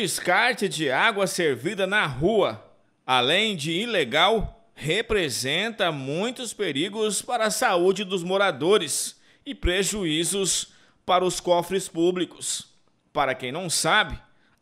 descarte de água servida na rua, além de ilegal, representa muitos perigos para a saúde dos moradores e prejuízos para os cofres públicos. Para quem não sabe,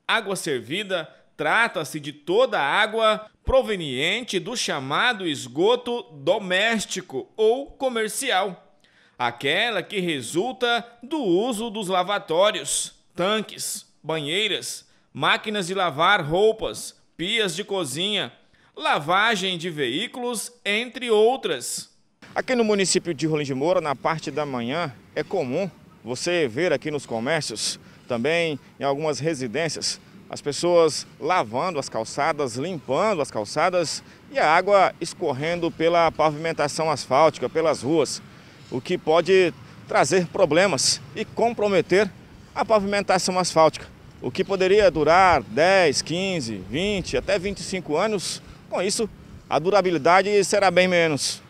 água servida trata-se de toda a água proveniente do chamado esgoto doméstico ou comercial, aquela que resulta do uso dos lavatórios, tanques, banheiras máquinas de lavar roupas, pias de cozinha, lavagem de veículos, entre outras. Aqui no município de Rolim de Moura, na parte da manhã, é comum você ver aqui nos comércios, também em algumas residências, as pessoas lavando as calçadas, limpando as calçadas e a água escorrendo pela pavimentação asfáltica, pelas ruas, o que pode trazer problemas e comprometer a pavimentação asfáltica. O que poderia durar 10, 15, 20, até 25 anos, com isso a durabilidade será bem menos.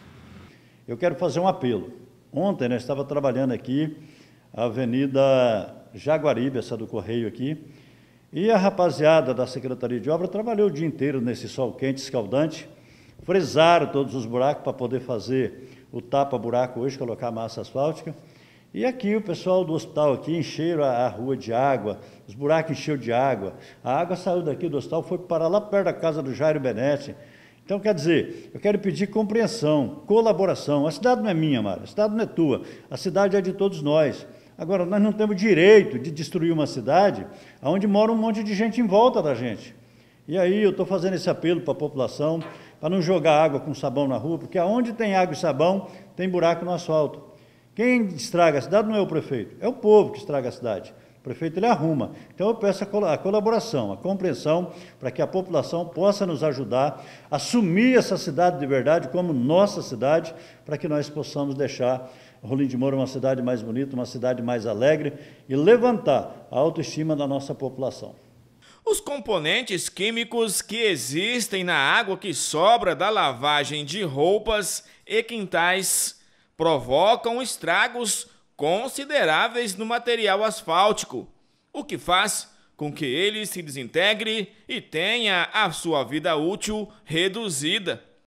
Eu quero fazer um apelo. Ontem nós né, estava trabalhando aqui a Avenida Jaguaribe, essa do Correio aqui, e a rapaziada da Secretaria de Obra trabalhou o dia inteiro nesse sol quente, escaldante, fresaram todos os buracos para poder fazer o tapa-buraco hoje, colocar a massa asfáltica. E aqui o pessoal do hospital aqui encheu a, a rua de água, os buracos encheu de água. A água saiu daqui do hospital, foi para lá perto da casa do Jairo Benete. Então, quer dizer, eu quero pedir compreensão, colaboração. A cidade não é minha, Mara, a cidade não é tua, a cidade é de todos nós. Agora, nós não temos direito de destruir uma cidade onde mora um monte de gente em volta da gente. E aí eu estou fazendo esse apelo para a população, para não jogar água com sabão na rua, porque aonde tem água e sabão, tem buraco no asfalto. Quem estraga a cidade não é o prefeito, é o povo que estraga a cidade. O prefeito ele arruma. Então eu peço a colaboração, a compreensão, para que a população possa nos ajudar a assumir essa cidade de verdade como nossa cidade, para que nós possamos deixar Rolim de Moura uma cidade mais bonita, uma cidade mais alegre e levantar a autoestima da nossa população. Os componentes químicos que existem na água que sobra da lavagem de roupas e quintais provocam estragos consideráveis no material asfáltico, o que faz com que ele se desintegre e tenha a sua vida útil reduzida.